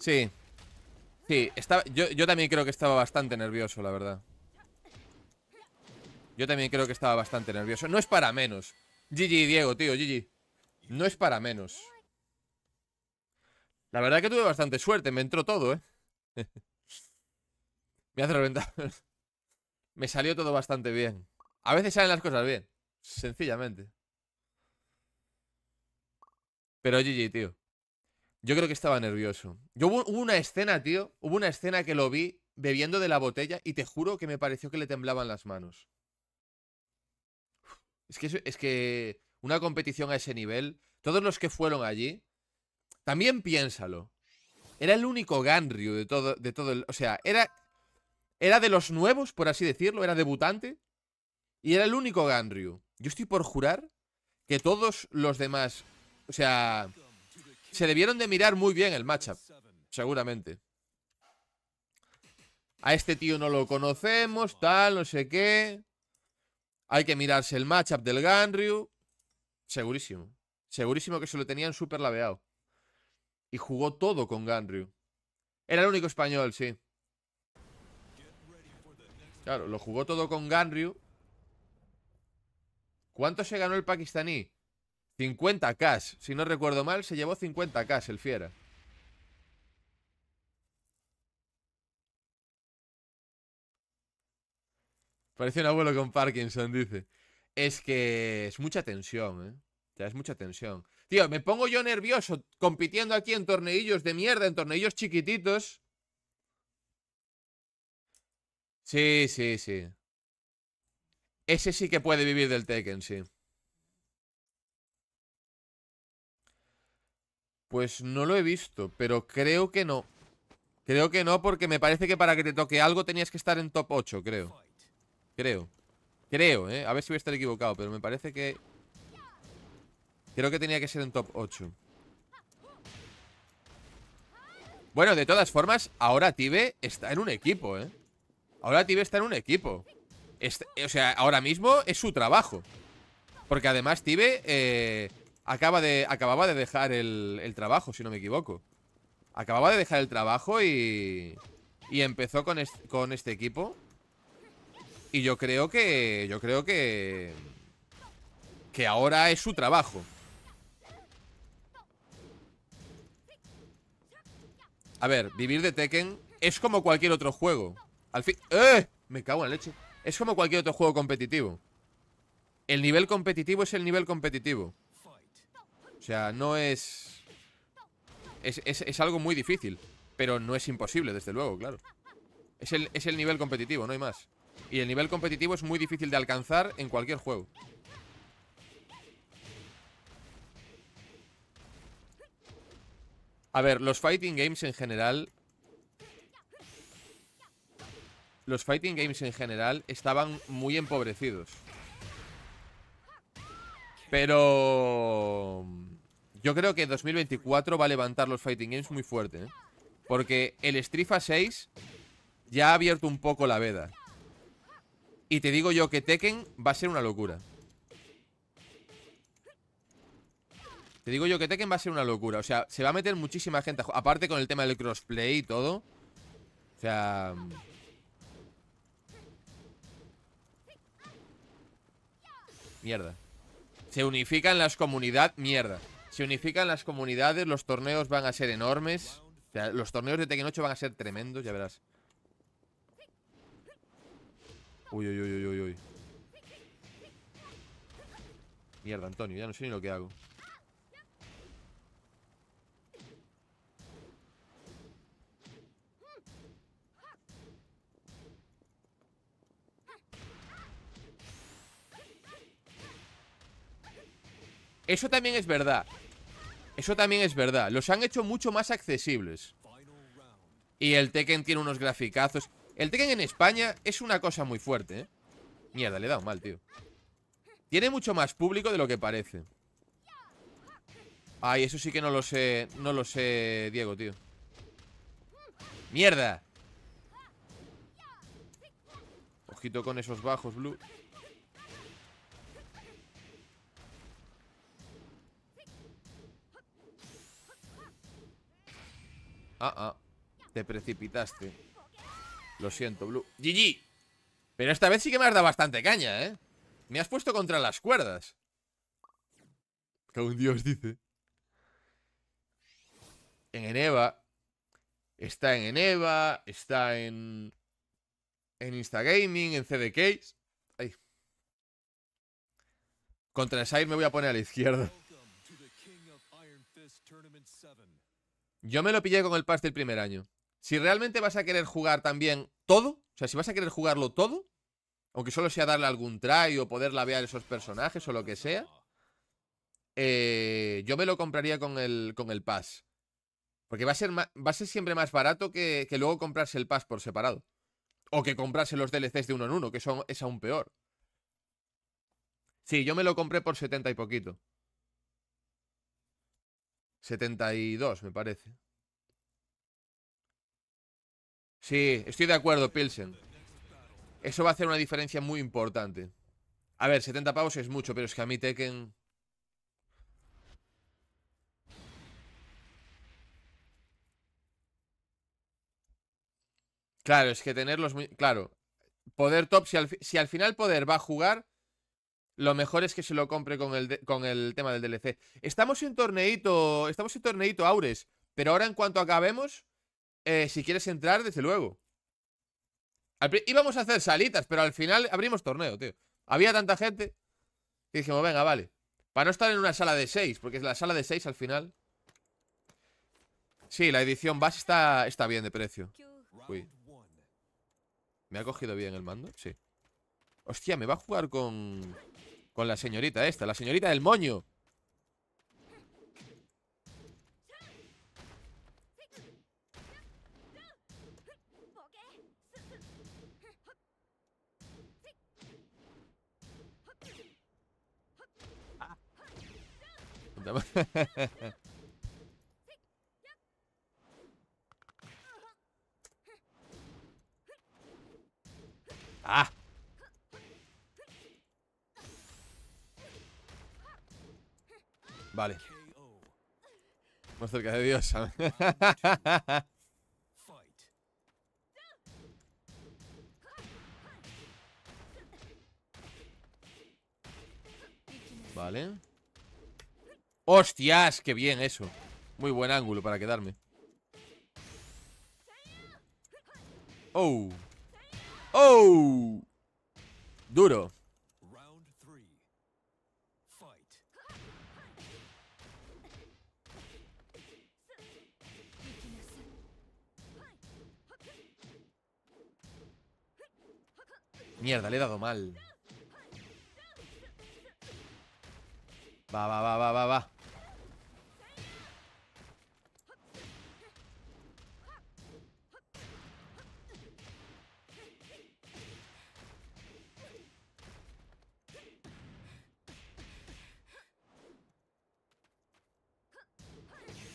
Sí. Sí, estaba, yo, yo también creo que estaba bastante nervioso, la verdad. Yo también creo que estaba bastante nervioso. No es para menos. GG, Diego, tío, GG. No es para menos. La verdad que tuve bastante suerte, me entró todo, ¿eh? me hace reventar. me salió todo bastante bien. A veces salen las cosas bien, sencillamente. Pero GG, tío. Yo creo que estaba nervioso. Yo hubo, una escena, tío. Hubo una escena que lo vi bebiendo de la botella y te juro que me pareció que le temblaban las manos. Es que, es que una competición a ese nivel, todos los que fueron allí, también piénsalo. Era el único Ganryu de todo, de todo el. O sea, era. Era de los nuevos, por así decirlo, era debutante. Y era el único Ganryu. Yo estoy por jurar que todos los demás. O sea, se debieron de mirar muy bien el matchup, seguramente. A este tío no lo conocemos, tal, no sé qué. Hay que mirarse el matchup del Ganryu. Segurísimo. Segurísimo que se lo tenían súper laveado. Y jugó todo con Ganryu. Era el único español, sí. Claro, lo jugó todo con Ganryu. ¿Cuánto se ganó el pakistaní? 50 cash. Si no recuerdo mal, se llevó 50 cash el Fiera. Parece un abuelo con Parkinson, dice. Es que es mucha tensión, ¿eh? Ya es mucha tensión. Tío, me pongo yo nervioso compitiendo aquí en torneillos de mierda, en torneillos chiquititos. Sí, sí, sí. Ese sí que puede vivir del Tekken, sí. Pues no lo he visto, pero creo que no. Creo que no, porque me parece que para que te toque algo tenías que estar en top 8, creo. Creo. Creo, ¿eh? A ver si voy a estar equivocado, pero me parece que... Creo que tenía que ser en top 8. Bueno, de todas formas, ahora Tibe está en un equipo, ¿eh? Ahora Tibe está en un equipo. o sea, ahora mismo es su trabajo. Porque además Tibe... Eh, acaba de, acababa de dejar el, trabajo, si no me equivoco. Acababa de dejar el trabajo y... Y empezó con, con este equipo. Y yo creo que... Yo creo que... Que ahora es su trabajo. A ver, vivir de Tekken es como cualquier otro juego. Al fin... ¡Eh! Me cago en la leche. Es como cualquier otro juego competitivo. El nivel competitivo es el nivel competitivo. O sea, no es... Es, algo muy difícil, pero no es imposible, desde luego, claro. es el nivel competitivo, no hay más. Y el nivel competitivo es muy difícil de alcanzar en cualquier juego. A ver, los fighting games en general... Los fighting games en general estaban muy empobrecidos. Pero... Yo creo que 2024 va a levantar los fighting games muy fuerte, ¿eh? Porque el Strifa 6 ya ha abierto un poco la veda. Y te digo yo que Tekken va a ser una locura. Te digo yo que Tekken va a ser una locura. O sea, se va a meter muchísima gente. Aparte con el tema del crossplay y todo. O sea... Mierda. Se unifican las comunidades. Mierda. Se unifican las comunidades, los torneos van a ser enormes. O sea, los torneos de Tekken 8 van a ser tremendos, ya verás. Uy, uy, uy, uy, uy. Mierda, Antonio, ya no sé ni lo que hago. Eso también es verdad eso también es verdad. Los han hecho mucho más accesibles. Y el Tekken tiene unos graficazos. El Tekken en España es una cosa muy fuerte, ¿eh? Mierda, le he dado mal, tío. Tiene mucho más público de lo que parece. Ay, eso sí que no lo sé. No lo sé, Diego, tío. ¡Mierda! Ojito con esos bajos, Blue. Ah, ah. Te precipitaste. Lo siento, Blue. ¡GG! Pero esta vez sí que me has dado bastante caña, ¿eh? Me has puesto contra las cuerdas. Que un dios dice. En Eneva. Está en Eneva. Está en... En Instagaming, en CDKs. Ay. Contra el Sire me voy a poner a la izquierda. Yo me lo pillé con el pass del primer año. Si realmente vas a querer jugar también todo, o sea, si vas a querer jugarlo todo, aunque solo sea darle algún try o poder lavear esos personajes o lo que sea, eh, yo me lo compraría con el, con el pass. Porque va a ser, va a ser siempre más barato que, luego comprarse el pass por separado. O que comprarse los DLCs de uno en uno, que son, es aún peor. Sí, yo me lo compré por 70 y poquito. 72, me parece. Sí, estoy de acuerdo, Pilsen. Eso va a hacer una diferencia muy importante. A ver, 70 pavos es mucho, pero es que a mí Tekken... Claro, es que tenerlos muy... Claro, poder top, si al final poder va a jugar, lo mejor es que se lo compre con el, con el tema del DLC. Estamos en torneito, estamos en torneito Aures, pero ahora en cuanto acabemos, eh, si quieres entrar, desde luego. íbamos a hacer salitas, pero al final abrimos torneo, tío. Había tanta gente que dijimos, venga, vale. Para no estar en una sala de 6, porque es la sala de 6 al final. Sí, la edición base está, está bien de precio. ¿Me ha cogido bien el mando? Sí. Hostia, me va a jugar con... Con la señorita esta, la señorita del moño. ah. Vale. Más cerca de Dios. vale. ¡Hostias! ¡Qué bien eso! Muy buen ángulo para quedarme. ¡Oh! ¡Oh! Duro. Mierda, le he dado mal. Va, va, va, va, va, va.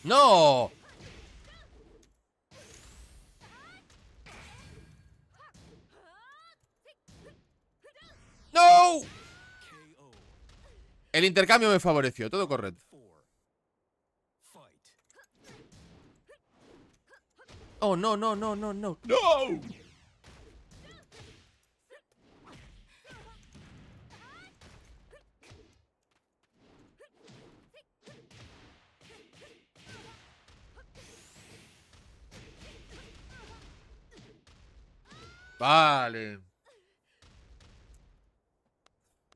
¡No! El intercambio me favoreció, todo correcto. Oh, no, no, no, no, no. ¡No! Vale.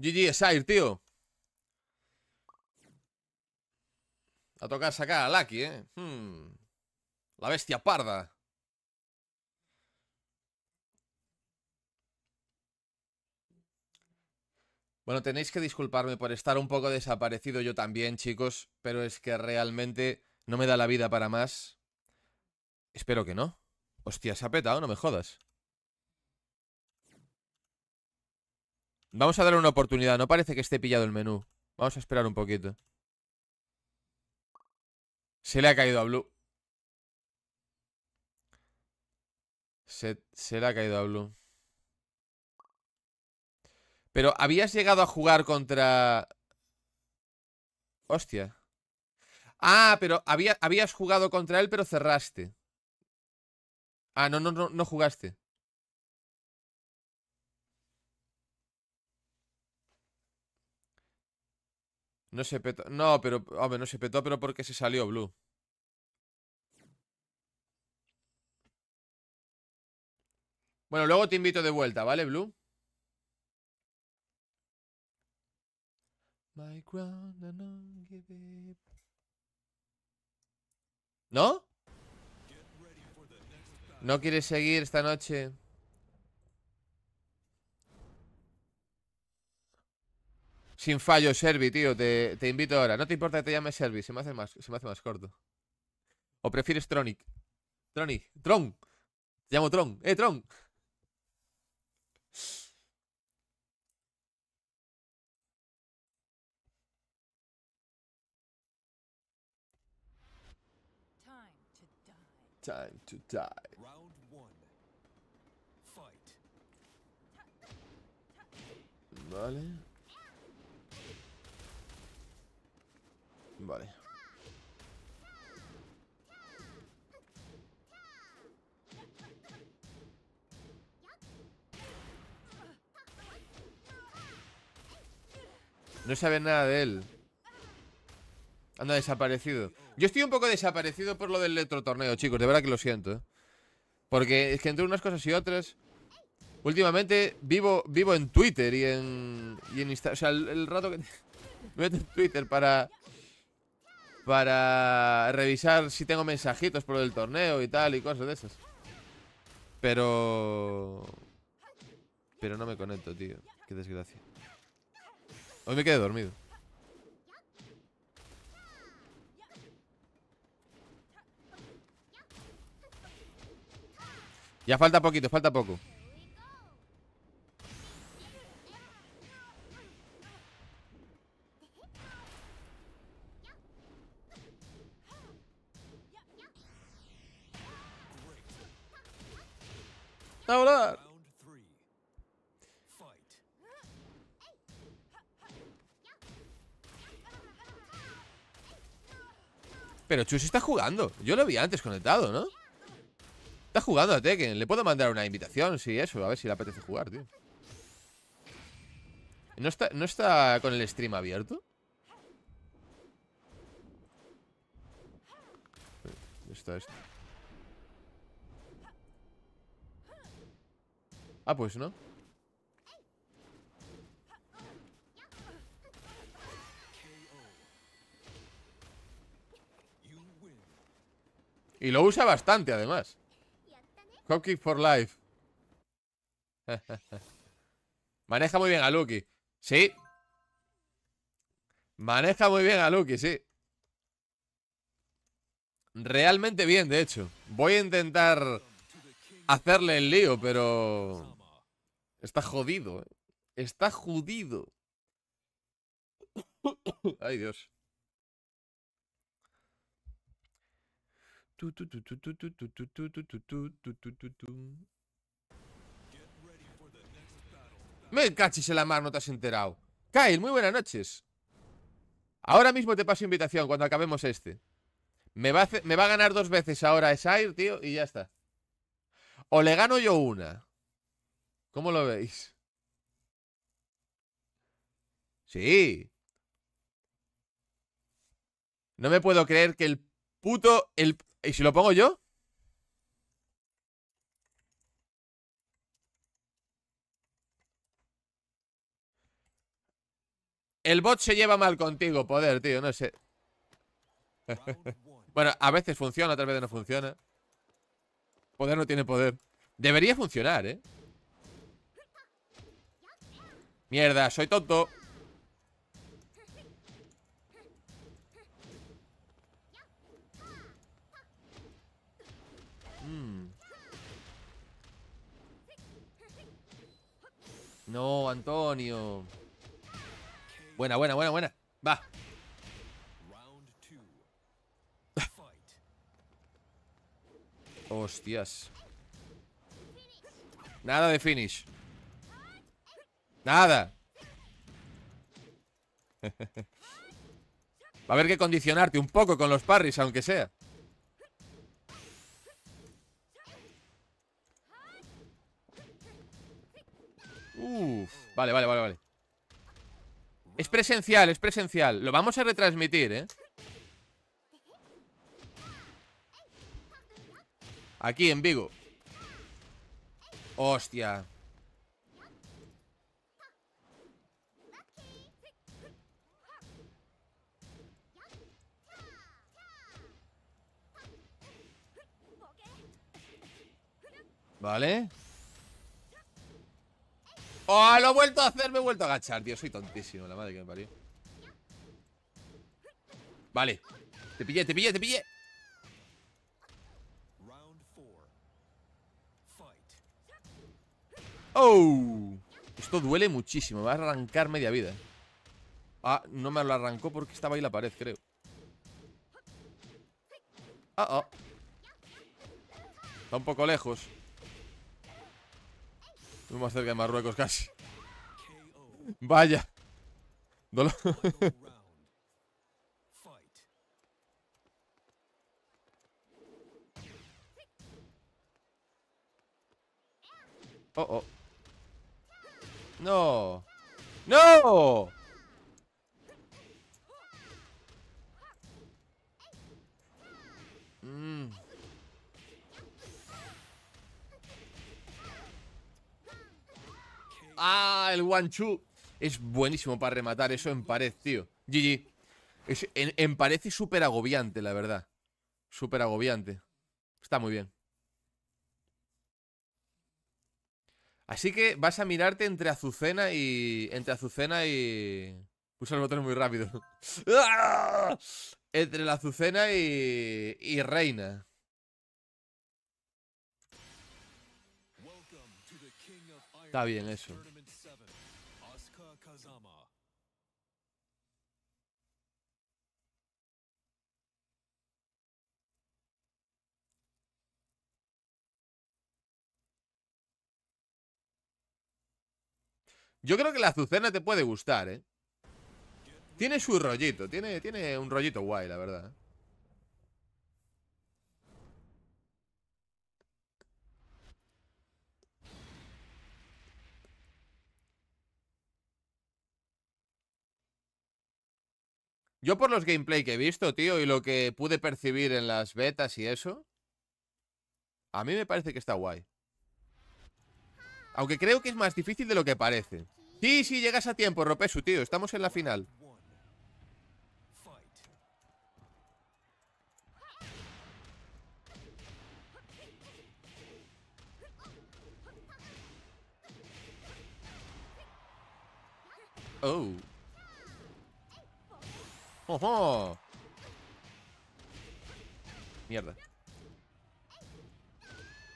GG Sire, tío. A tocar sacar a Lucky, ¿eh? Hmm. La bestia parda. Bueno, tenéis que disculparme por estar un poco desaparecido yo también, chicos, pero es que realmente no me da la vida para más. Espero que no. Hostia, se ha petado, no me jodas. Vamos a darle una oportunidad. No parece que esté pillado el menú. Vamos a esperar un poquito. Se le ha caído a Blue. Se, le ha caído a Blue. Pero habías llegado a jugar contra... Hostia. Ah, pero había, habías jugado contra él, pero cerraste. Ah, no, no, no, no jugaste. No se petó. No, pero. Hombre, no se petó, pero porque se salió Blue. Bueno, luego te invito de vuelta, ¿vale, Blue? ¿No? ¿No quieres seguir esta noche? Sin fallo, Servi, tío, te, invito ahora. No te importa que te llame Servi, se me hace más, me hace más corto. ¿O prefieres Tronic? Tronic, Tron. Te llamo Tron, eh, Tron. Time to die. Round one. Fight. Vale. No saben nada de él. Anda desaparecido. Yo estoy un poco desaparecido por lo del electro-torneo, chicos. De verdad que lo siento. ¿eh? Porque es que entre unas cosas y otras... Últimamente vivo, vivo en Twitter y en, Instagram. O sea, el, el rato que... Me meto en Twitter para para revisar si tengo mensajitos por el torneo y tal y cosas de esas. Pero... Pero no me conecto, tío. Qué desgracia. Hoy me quedé dormido. Ya falta poquito, falta poco. volar. Pero Chusi está jugando. Yo lo vi antes conectado, ¿no? Está jugando a Tekken. Le puedo mandar una invitación, sí, eso. A ver si le apetece jugar, tío. ¿No está, no está con el stream abierto? Está Ah, pues no. Y lo usa bastante, además. hockey for life. Maneja muy bien a Lucky. Sí. Maneja muy bien a Lucky, sí. Realmente bien, de hecho. Voy a intentar hacerle el lío, pero... Está jodido, ¿eh? Está jodido. Ay, Dios. Me cachis en la mar, no te has enterado. Kyle, muy buenas noches. Ahora mismo te paso invitación cuando acabemos este. Me va a, me va a ganar dos veces ahora Esair, tío, y ya está. O le gano yo una. ¿Cómo lo veis? Sí. No me puedo creer que el puto... El... ¿Y si lo pongo yo? El bot se lleva mal contigo, poder, tío, no sé. bueno, a veces funciona, otras veces no funciona. Poder no tiene poder. Debería funcionar, ¿eh? Mierda, soy tonto. Hmm. No, Antonio. Buena, buena, buena, buena. Va. Hostias Nada de finish Nada Va a haber que condicionarte un poco con los parries, aunque sea Uf, vale, vale, vale, vale Es presencial, es presencial Lo vamos a retransmitir, eh Aquí, en Vigo. Hostia. Vale. ¡Oh, lo he vuelto a hacer! Me he vuelto a agachar, tío. Soy tontísimo, la madre que me parió. Vale. Te pillé, te pillé, te pillé. ¡Oh! Esto duele muchísimo. Me va a arrancar media vida. Ah, no me lo arrancó porque estaba ahí la pared, creo. Ah, ah. Está un poco lejos. Estamos más cerca de Marruecos casi. Vaya. oh, oh. No. No. Mm. Ah, el one Es buenísimo para rematar eso en pared, tío. GG. Es, en, en pared es súper agobiante, la verdad. Súper agobiante. Está muy bien. Así que vas a mirarte entre Azucena y... Entre Azucena y... Puse el botón muy rápido. ¡Ah! entre la Azucena y... Y Reina. Está bien eso. Yo creo que la Azucena te puede gustar, ¿eh? Tiene su rollito, tiene, tiene un rollito guay, la verdad. Yo por los gameplay que he visto, tío, y lo que pude percibir en las betas y eso, a mí me parece que está guay. Aunque creo que es más difícil de lo que parece. Sí, sí, llegas a tiempo, Ropesu, tío. Estamos en la final. Oh. oh! Mierda.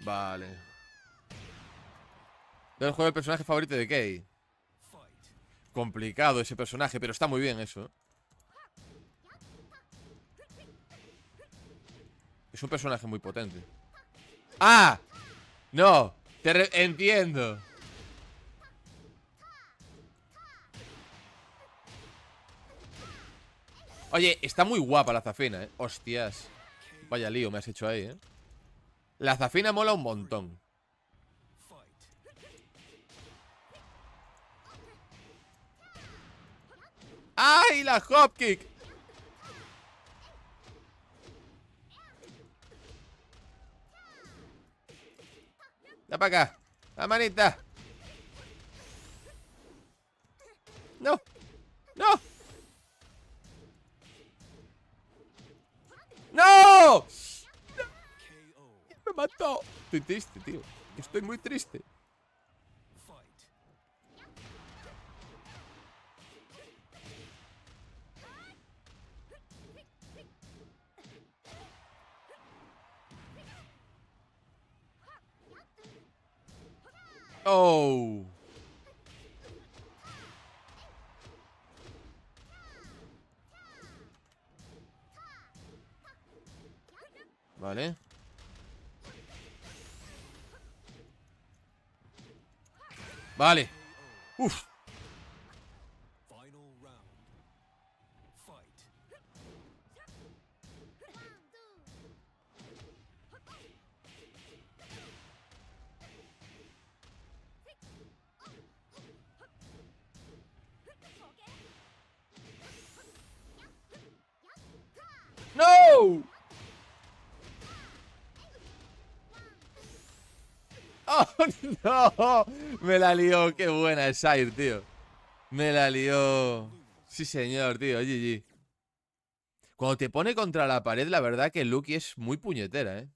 Vale. Del juego el personaje favorito de Kay. Complicado ese personaje, pero está muy bien eso. Es un personaje muy potente. ¡Ah! No, te entiendo. Oye, está muy guapa la Zafina, ¿eh? Hostias. Vaya lío me has hecho ahí, ¿eh? La Zafina mola un montón. ¡Ay, la hopkick! Da para acá. La manita. No. No. ¡No! ¡Me mató! Estoy triste, tío. Estoy muy triste. Oh. Vale. Vale. Uf. Me la lió. Qué buena es Sire, tío. Me la lió. Sí, señor, tío. GG. Cuando te pone contra la pared, la verdad que Lucky es muy puñetera, ¿eh?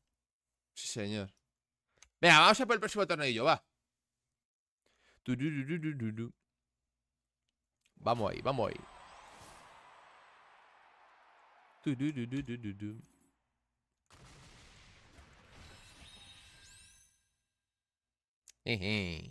Sí, señor. Venga, vamos a por el próximo tornillo, va. Vamos ahí, vamos ahí. Estamos.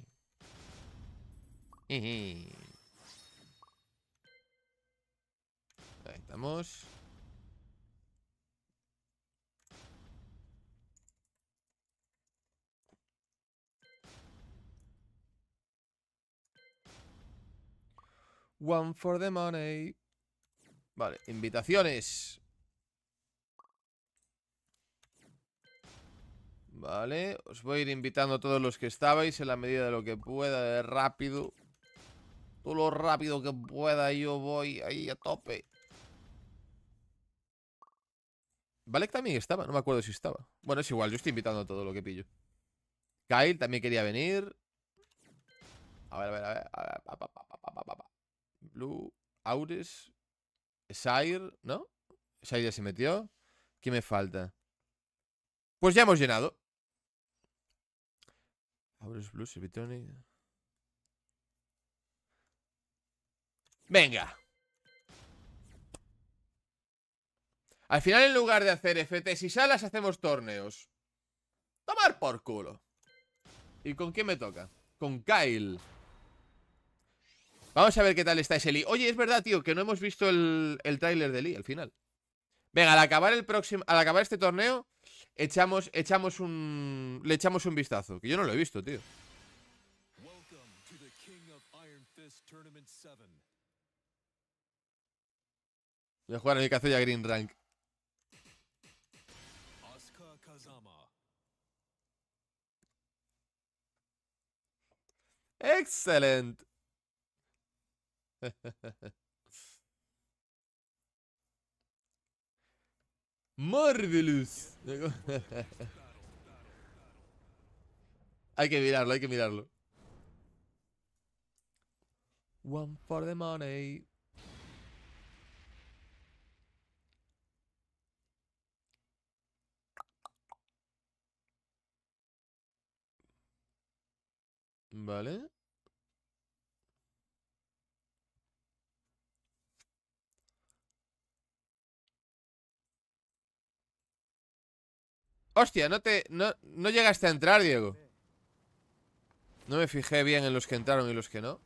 One for the money. Vale, invitaciones. Vale, os voy a ir invitando a todos los que estabais en la medida de lo que pueda, de rápido. Todo lo rápido que pueda, yo voy ahí a tope. Vale, también estaba, no me acuerdo si estaba. Bueno, es igual, yo estoy invitando a todo lo que pillo. Kyle también quería venir. A ver, a ver, a ver. Blue, Aures, Sire, ¿no? Sire ya se metió. ¿Qué me falta? Pues ya hemos llenado. Blues y Venga. Al final, en lugar de hacer FTs y salas, hacemos torneos. Tomar por culo. ¿Y con quién me toca? Con Kyle. Vamos a ver qué tal está ese Lee. Oye, es verdad, tío, que no hemos visto el, el tráiler de Lee al final. Venga, al acabar, el próximo, al acabar este torneo, echamos, echamos un. Le echamos un vistazo. Que yo no lo he visto, tío. Voy a jugar a mi ya Green Rank. excelente Marvelous. hay que mirarlo, hay que mirarlo. One for the money. Vale. Hostia, no te. No, llegaste a entrar, Diego. No me fijé bien en los que entraron y los que no.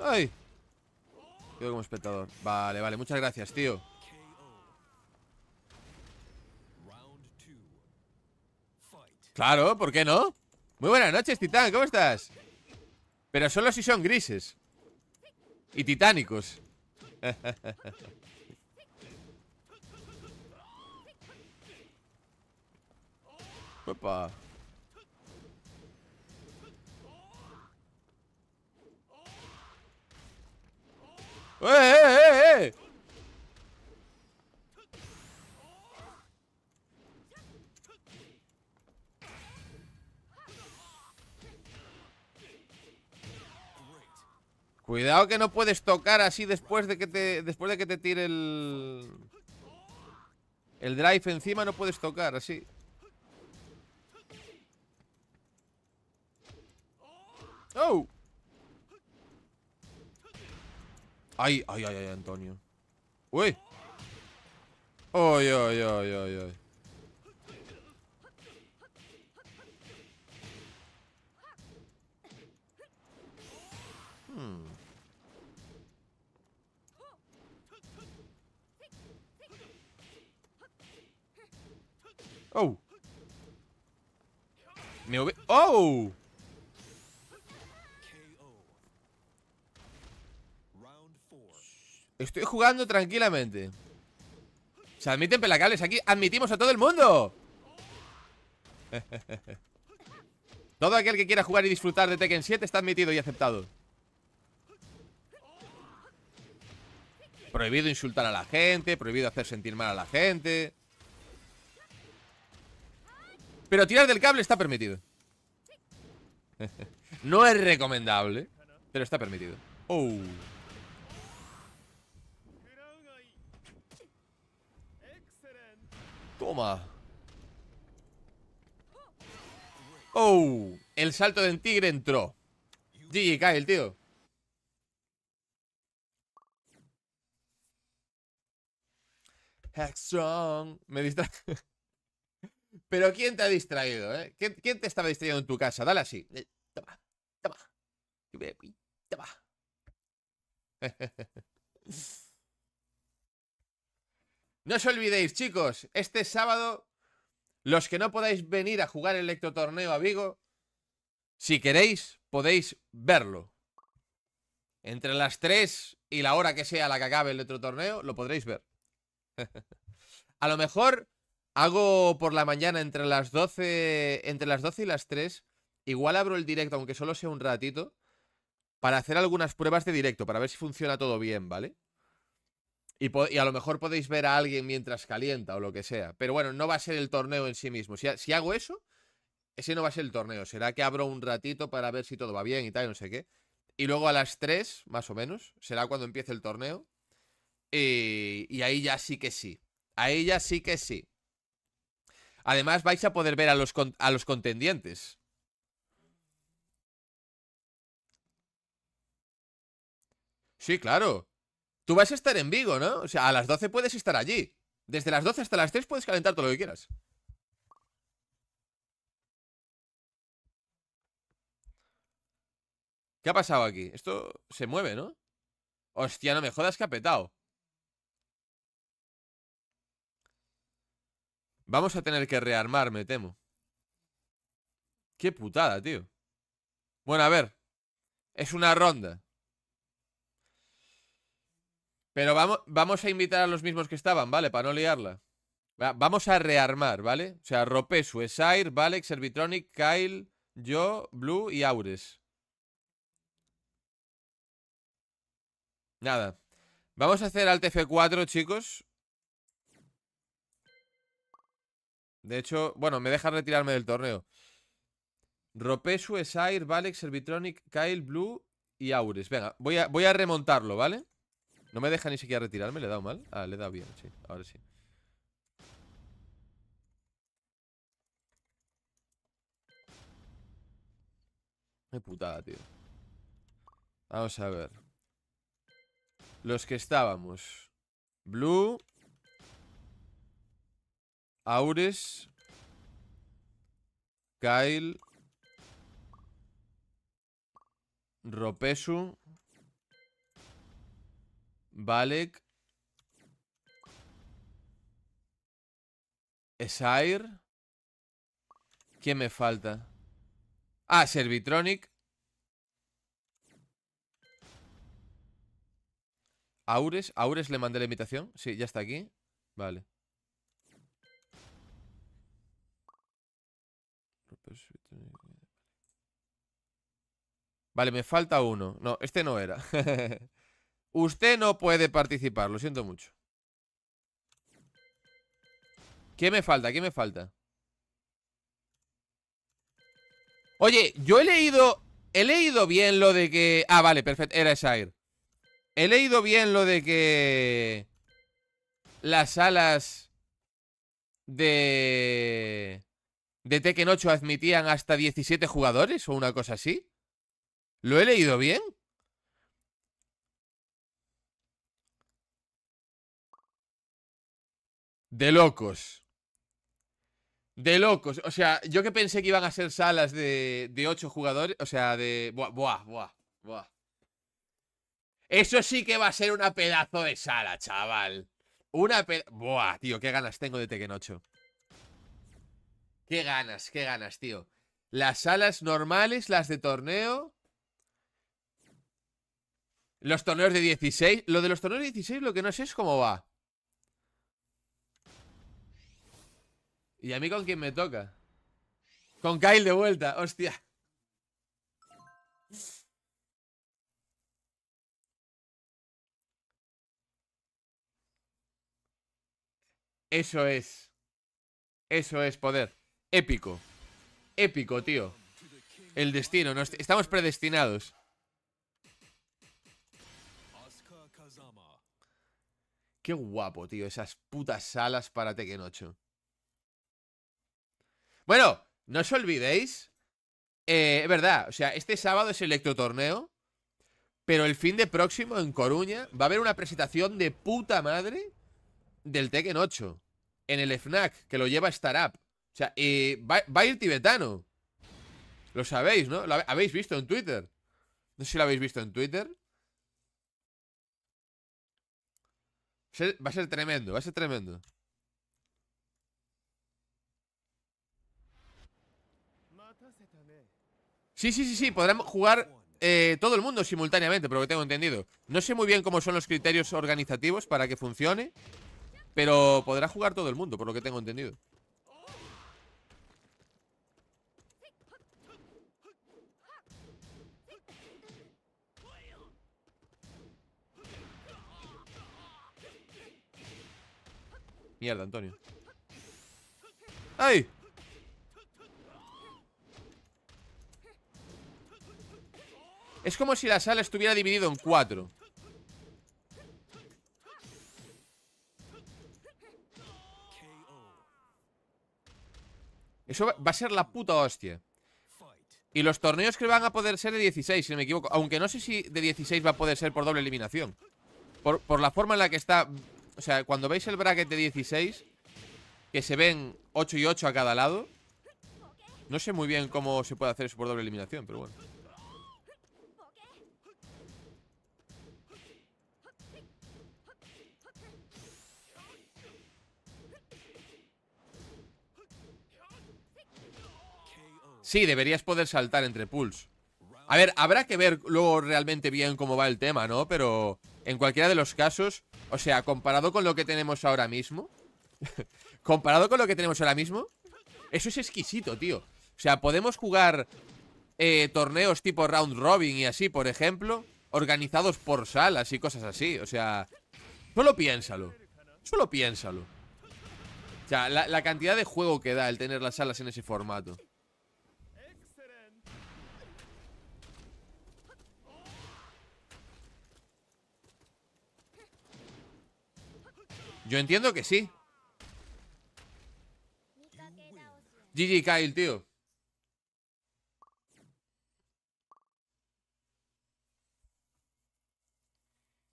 ¡Ay! Quedo como espectador. Vale, vale. Muchas gracias, tío. Claro, ¿por qué no? Muy buenas noches, Titán, ¿cómo estás? Pero solo si son grises. Y titánicos. eh, eh, eh! eh! Cuidado que no puedes tocar así después de que te después de que te tire el el drive encima no puedes tocar así. ¡Oh! Ay, ay, ay, ay, Antonio. Uy. Uy, ay, ay, ay! ¡Oh! ¡Oh! Estoy jugando tranquilamente Se admiten pelacales Aquí admitimos a todo el mundo Todo aquel que quiera jugar y disfrutar de Tekken 7 Está admitido y aceptado Prohibido insultar a la gente Prohibido hacer sentir mal a la gente pero tirar del cable está permitido. no es recomendable, pero está permitido. Oh. Toma. Oh, el salto del tigre entró. GG, cae el tío. Me distrae. Pero ¿quién te ha distraído, eh? ¿Quién, te estaba distrayendo en tu casa? Dale así. Eh, toma, toma. No os olvidéis, chicos, este sábado, los que no podáis venir a jugar el Torneo a Vigo, si queréis, podéis verlo. Entre las 3 y la hora que sea la que acabe el Torneo... lo podréis ver. a lo mejor Hago por la mañana entre las 12, entre las 12 y las 3. Igual abro el directo, aunque solo sea un ratito, para hacer algunas pruebas de directo, para ver si funciona todo bien, ¿vale? Y, a lo mejor podéis ver a alguien mientras calienta o lo que sea. Pero bueno, no va a ser el torneo en sí mismo. Si, hago eso, ese no va a ser el torneo. Será que abro un ratito para ver si todo va bien y tal, y no sé qué. Y luego a las 3, más o menos, será cuando empiece el torneo. y ahí ya sí que sí. Ahí ya sí que sí. Además, vais a poder ver a los, a los contendientes. Sí, claro. Tú vas a estar en Vigo, ¿no? O sea, a las 12 puedes estar allí. Desde las 12 hasta las 3 puedes calentar todo lo que quieras. ¿Qué ha pasado aquí? Esto se mueve, ¿no? Hostia, no me jodas que ha petado. Vamos a tener que rearmar, me temo. Qué putada, tío. Bueno, a ver. Es una ronda. Pero vamos, vamos a invitar a los mismos que estaban, ¿vale? Para no liarla. vamos a rearmar, ¿vale? O sea, Su Esair, Valex, Servitronic, Kyle, yo, Blue y Aures. Nada. Vamos a hacer al TF4, chicos. De hecho, bueno, me deja retirarme del torneo. Ropesu, Esair, Valex, Servitronic, Kyle, Blue y Auris. Venga, voy a, voy a remontarlo, ¿vale? No me deja ni siquiera retirarme, le he dado mal. Ah, le he dado bien, sí, ahora sí. Qué putada, tío. Vamos a ver. Los que estábamos. Blue, Aures. Kyle. Ropesu. Valek. Esair. ¿Quién me falta? Ah, Servitronic. Aures. Aures le mandé la invitación. Sí, ya está aquí. Vale. Vale, me falta uno. No, este no era. Usted no puede participar, lo siento mucho. ¿Qué me falta? ¿Qué me falta? Oye, yo he leído... He leído bien lo de que... Ah, vale, perfecto. Era Shire. He leído bien lo de que... Las salas De... De Tekken 8 admitían hasta 17 jugadores o una cosa así. ¿Lo he leído bien? De locos. De locos. O sea, yo que pensé que iban a ser salas de, de 8 jugadores. O sea, de. Buah, buah, buah, Eso sí que va a ser una pedazo de sala, chaval. Una pedazo. Buah, tío, qué ganas tengo de Tekken 8. Qué ganas, qué ganas, tío. Las salas normales, las de torneo. Los torneos de 16. Lo de los torneos de 16 lo que no sé es cómo va. ¿Y a mí con quién me toca? Con Kyle de vuelta, hostia. Eso es. Eso es poder. Épico. Épico, tío. El destino. Estamos predestinados. Qué guapo, tío, esas putas salas para Tekken 8. Bueno, no os olvidéis. Eh, es verdad, o sea, este sábado es el electrotorneo. Pero el fin de próximo en Coruña va a haber una presentación de puta madre del Tekken 8. En el FNAC, que lo lleva Startup. O sea, y va, a ir tibetano. Lo sabéis, ¿no? Lo habéis visto en Twitter. No sé si lo habéis visto en Twitter. Va a ser tremendo, va a ser tremendo. Sí, sí, sí, sí, podrán jugar eh, todo el mundo simultáneamente, por lo que tengo entendido. No sé muy bien cómo son los criterios organizativos para que funcione, pero podrá jugar todo el mundo, por lo que tengo entendido. Mierda, Antonio. ¡Ay! Es como si la sala estuviera dividido en cuatro. Eso va a ser la puta hostia. Y los torneos que van a poder ser de 16, si no me equivoco. Aunque no sé si de 16 va a poder ser por doble eliminación. por la forma en la que está o sea, cuando veis el bracket de 16, que se ven 8 y 8 a cada lado, no sé muy bien cómo se puede hacer eso por doble eliminación, pero bueno. Sí, deberías poder saltar entre pools. A ver, habrá que ver luego realmente bien cómo va el tema, ¿no? Pero en cualquiera de los casos, o sea, comparado con lo que tenemos ahora mismo Comparado con lo que tenemos ahora mismo Eso es exquisito, tío O sea, podemos jugar eh, torneos tipo round robin y así, por ejemplo Organizados por salas y cosas así O sea, solo piénsalo Solo piénsalo O sea, la cantidad de juego que da el tener las salas en ese formato Yo entiendo que sí. GG Kyle, tío.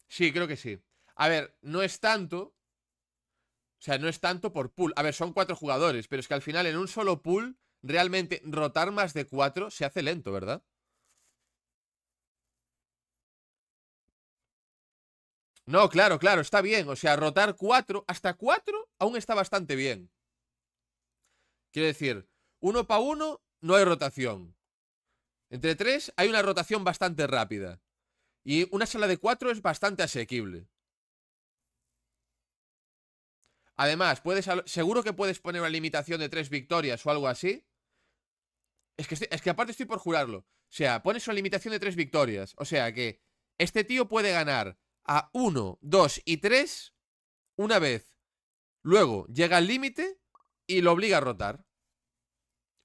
Sí, creo que sí. A ver, no es tanto. O sea, no es tanto por pool. A ver, son cuatro jugadores, pero es que al final en un solo pool, realmente rotar más de cuatro se hace lento, ¿verdad? No, claro, claro, está bien. O sea, rotar 4 hasta 4 aún está bastante bien. Quiere decir, uno para uno no hay rotación. Entre tres, hay una rotación bastante rápida. Y una sala de cuatro es bastante asequible. Además, puedes, seguro que puedes poner una limitación de tres victorias o algo así. Es que, es que aparte estoy por jurarlo. O sea, pones una limitación de tres victorias. O sea que este tío puede ganar a 1, 2 y 3 una vez. Luego llega al límite y lo obliga a rotar.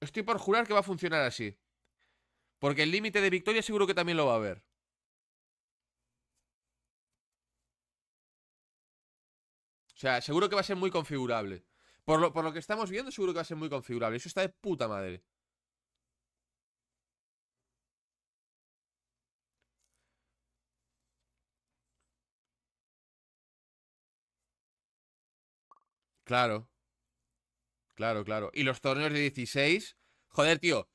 Estoy por jurar que va a funcionar así. Porque el límite de victoria seguro que también lo va a haber. O sea, seguro que va a ser muy configurable. Por lo, por lo que estamos viendo, seguro que va a ser muy configurable. Eso está de puta madre. Claro. Claro, claro. Y los torneos de 16. Joder, tío.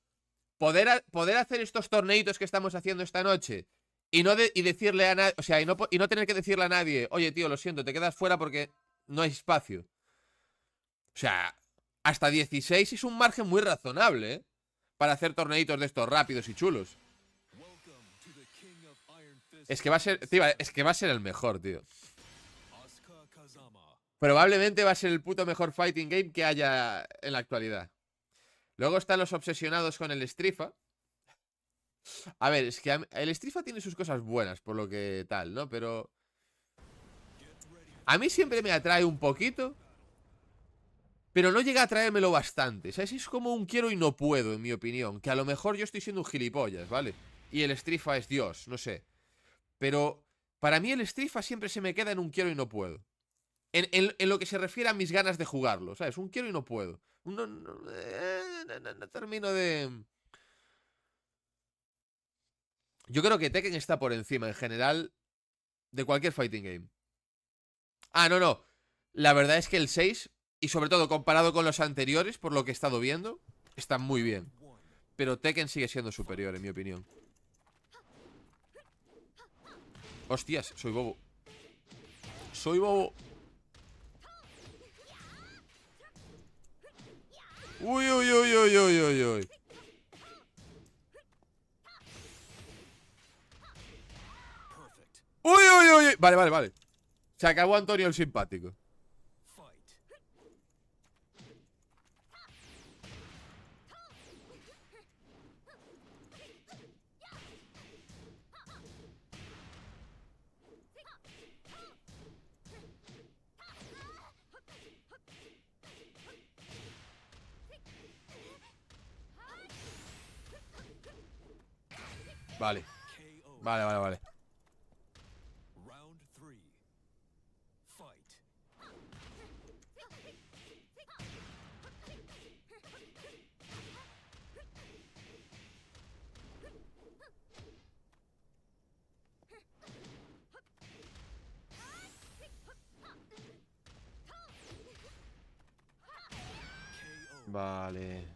Poder, poder hacer estos torneitos que estamos haciendo esta noche y no y decirle a O sea, y no, tener que decirle a nadie, oye, tío, lo siento, te quedas fuera porque no hay espacio. O sea, hasta 16 es un margen muy razonable ¿eh? para hacer torneitos de estos rápidos y chulos. Es que va a ser, es que va a ser el mejor, tío. Probablemente va a ser el puto mejor fighting game que haya en la actualidad. Luego están los obsesionados con el Strifa. A ver, es que el Strifa tiene sus cosas buenas, por lo que tal, ¿no? Pero... A mí siempre me atrae un poquito, pero no llega a traérmelo bastante. ¿Sabes? Es como un quiero y no puedo, en mi opinión. Que a lo mejor yo estoy siendo un gilipollas, ¿vale? Y el Strifa es Dios, no sé. Pero para mí el Strifa siempre se me queda en un quiero y no puedo. En, lo que se refiere a mis ganas de jugarlo, ¿sabes? Un quiero y no puedo. Eh, no, no, termino de. Yo creo que Tekken está por encima en general de cualquier fighting game. Ah, no, no. La verdad es que el 6, y sobre todo comparado con los anteriores, por lo que he estado viendo, está muy bien. Pero Tekken sigue siendo superior, en mi opinión. Hostias, soy bobo. Soy bobo. Uy, uy, uy, uy, uy, uy, uy. Uy, uy, uy, Vale, vale, vale. Se acabó Antonio el simpático. Vale. Vale, vale, vale. Vale.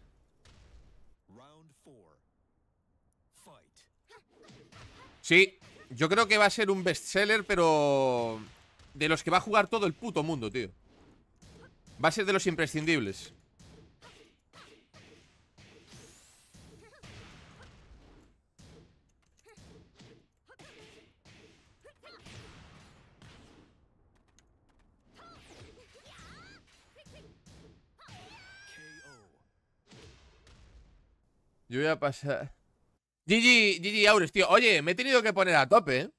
Sí, yo creo que va a ser un bestseller, pero de los que va a jugar todo el puto mundo, tío. Va a ser de los imprescindibles. Yo voy a pasar... GG, GG Auris, tío. Oye, me he tenido que poner a tope, ¿eh?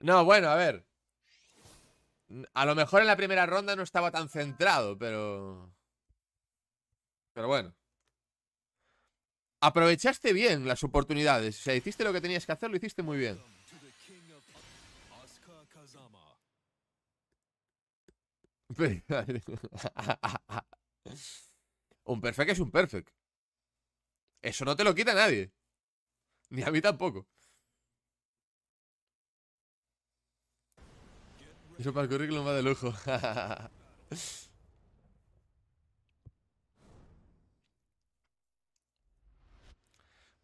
No, bueno, a ver. A lo mejor en la primera ronda no estaba tan centrado, pero... Pero bueno aprovechaste bien las oportunidades. O sea, hiciste lo que tenías que hacer, lo hiciste muy bien. un perfect es un perfect. Eso no te lo quita nadie. Ni a mí tampoco. Eso para el currículum va de lujo.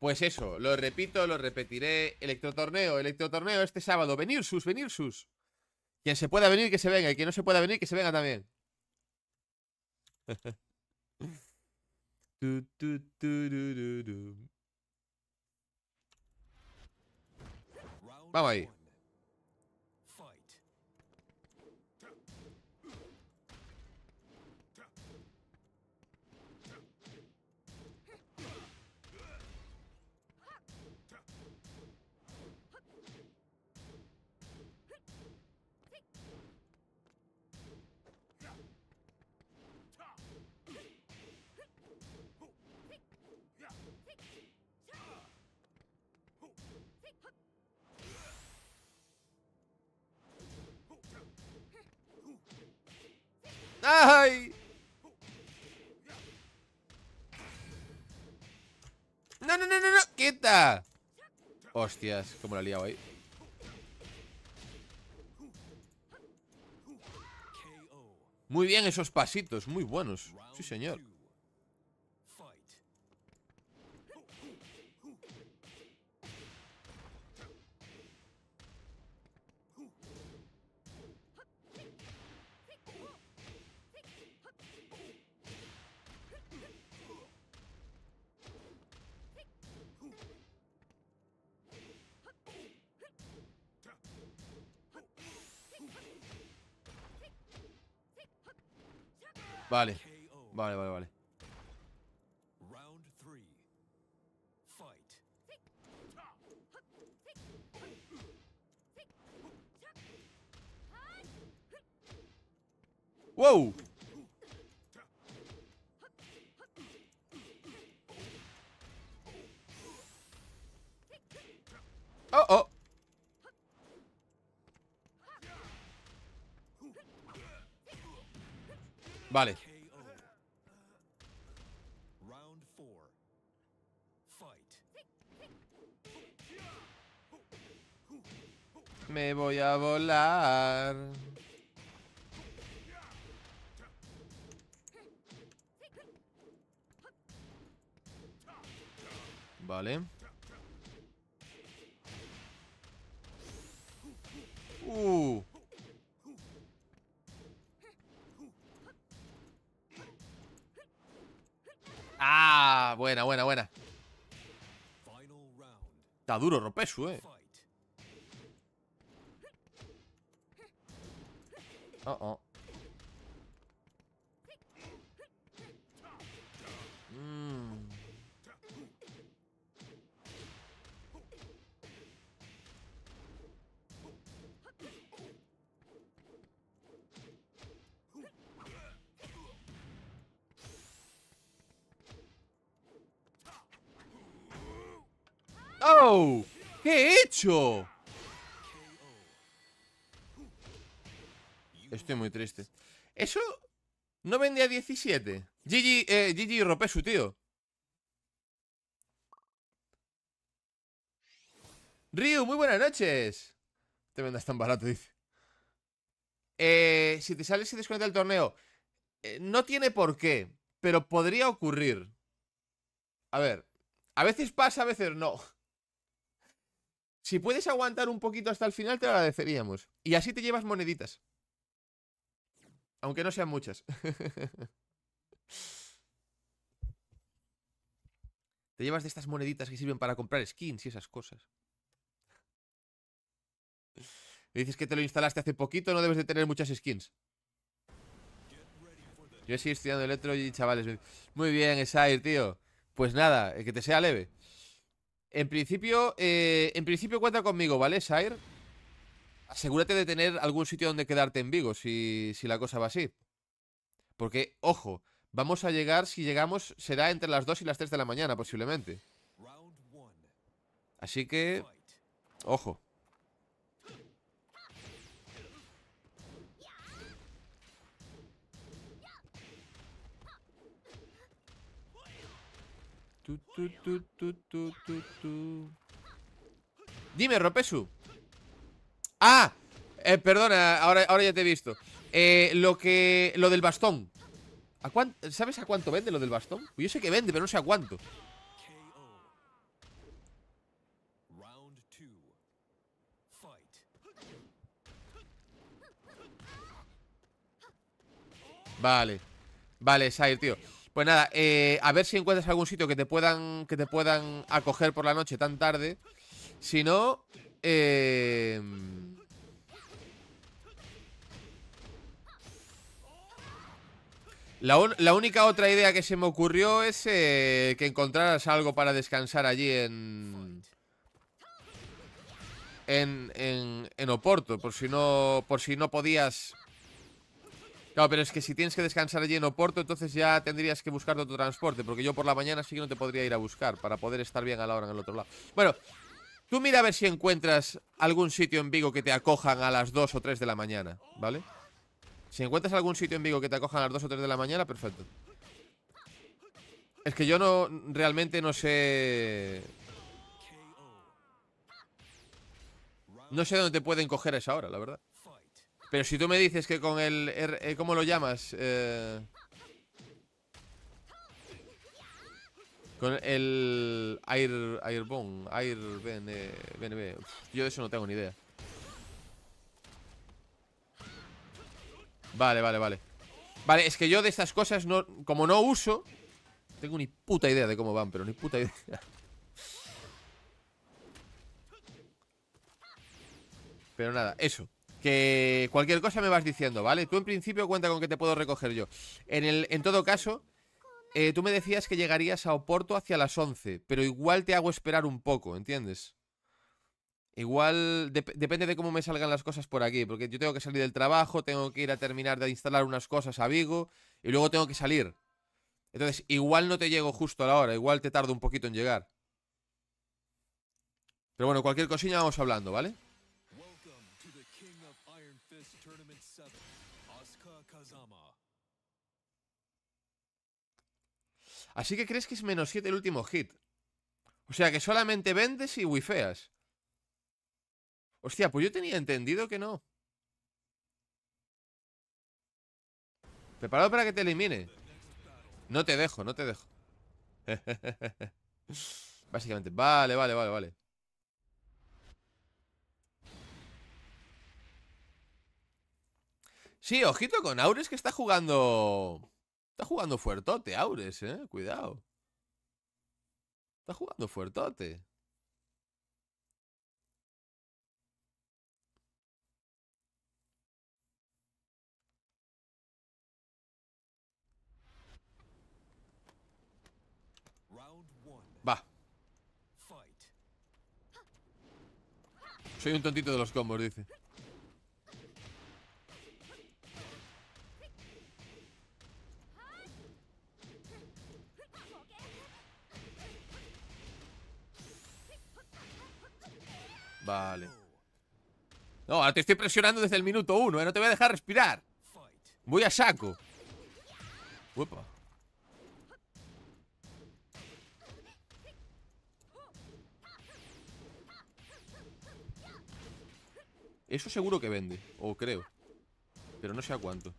Pues eso, lo repito, lo repetiré. Electrotorneo, electrotorneo este sábado. Venir sus, venir sus. Quien se pueda venir, que se venga. Y quien no se pueda venir, que se venga también. Vamos ahí. ¡Ay! ¡No, no, no, no! no! ¡Quieta! Hostias, cómo la he liado ahí. Muy bien esos pasitos, muy buenos. Sí, señor. Vale. Vale, vale, vale. Round Fight. ¡Wow! ¡Oh, oh! Vale. Me voy a volar. Vale. Uh. duro Ropesu, eh. Gigi, Gigi, eh, su Ropesu, tío. Ryu, muy buenas noches. Te vendas tan barato, dice. Eh, si te sales y desconectas el torneo. Eh, no tiene por qué, pero podría ocurrir. A ver, a veces pasa, a veces no. Si puedes aguantar un poquito hasta el final, te lo agradeceríamos. Y así te llevas moneditas. Aunque no sean muchas. Te llevas de estas moneditas que sirven para comprar skins y esas cosas. dices que te lo instalaste hace poquito, no debes de tener muchas skins. Yo estoy estudiando electro y chavales. Muy bien, Sire, tío. Pues nada, eh, que te sea leve. En principio, eh, en principio cuenta conmigo, ¿vale, Sair? Asegúrate de tener algún sitio donde quedarte en Vigo si la cosa va así. Porque, ojo, Vamos a llegar, si llegamos, será entre las 2 y las 3 de la mañana posiblemente. Así que... Ojo. tú, tú! tú Dime, Ropesu. Ah, eh, perdona, ahora, ahora ya te he visto. Eh, lo que. Lo del bastón. ¿Sabes a cuánto vende lo del bastón? Pues yo sé que vende, pero no sé a cuánto. Vale. Vale, Sair, tío. Pues nada, eh, a ver si encuentras algún sitio que te puedan que te puedan acoger por la noche tan tarde. Si no, eh... La, la, única otra idea que se me ocurrió es eh, que encontraras algo para descansar allí en, en, en, Oporto, por si no por si no podías Claro, pero es que si tienes que descansar allí en Oporto, entonces ya tendrías que buscar otro transporte, porque yo por la mañana sí que no te podría ir a buscar para poder estar bien a la hora en el otro lado. Bueno, tú mira a ver si encuentras algún sitio en Vigo que te acojan a las 2 o 3 de la mañana, ¿vale? Si encuentras algún sitio en Vigo que te acojan a las 2 o 3 de la mañana, perfecto. Es que yo no realmente no sé. No sé dónde te pueden coger a esa hora, la verdad. Pero si tú me dices que con el... Eh, ¿Cómo lo llamas? Eh, con el... Air, Airbone, Air BNB... yo de eso no tengo ni idea. Vale, vale, vale Vale, es que yo de estas cosas no Como no uso Tengo ni puta idea de cómo van Pero ni puta idea Pero nada, eso Que cualquier cosa me vas diciendo, ¿vale? Tú en principio cuenta con que te puedo recoger yo En, el, en todo caso eh, Tú me decías que llegarías a Oporto hacia las 11 Pero igual te hago esperar un poco, ¿entiendes? Igual depende de cómo me salgan las cosas por aquí, porque yo tengo que salir del trabajo, tengo que ir a terminar de instalar unas cosas a Vigo y luego tengo que salir. Entonces, igual no te llego justo a la hora, igual te tardo un poquito en llegar. Pero bueno, cualquier cosilla vamos hablando, ¿vale? Así que crees que es menos 7 el último hit. O sea que solamente vendes y wifeas. Hostia, pues yo tenía entendido que no. Preparado para que te elimine. No te dejo, no te dejo. Básicamente. Vale, vale, vale, vale. Sí, ojito con Aures que está jugando... Está jugando fuertote, Aures, eh. Cuidado. Está jugando fuertote. Soy un tontito de los combos, dice. Vale. No, ahora te estoy presionando desde el minuto uno, ¿eh? No te voy a dejar respirar. Voy a saco. Uepa. Eso seguro que vende, o creo. Pero no sé a cuánto.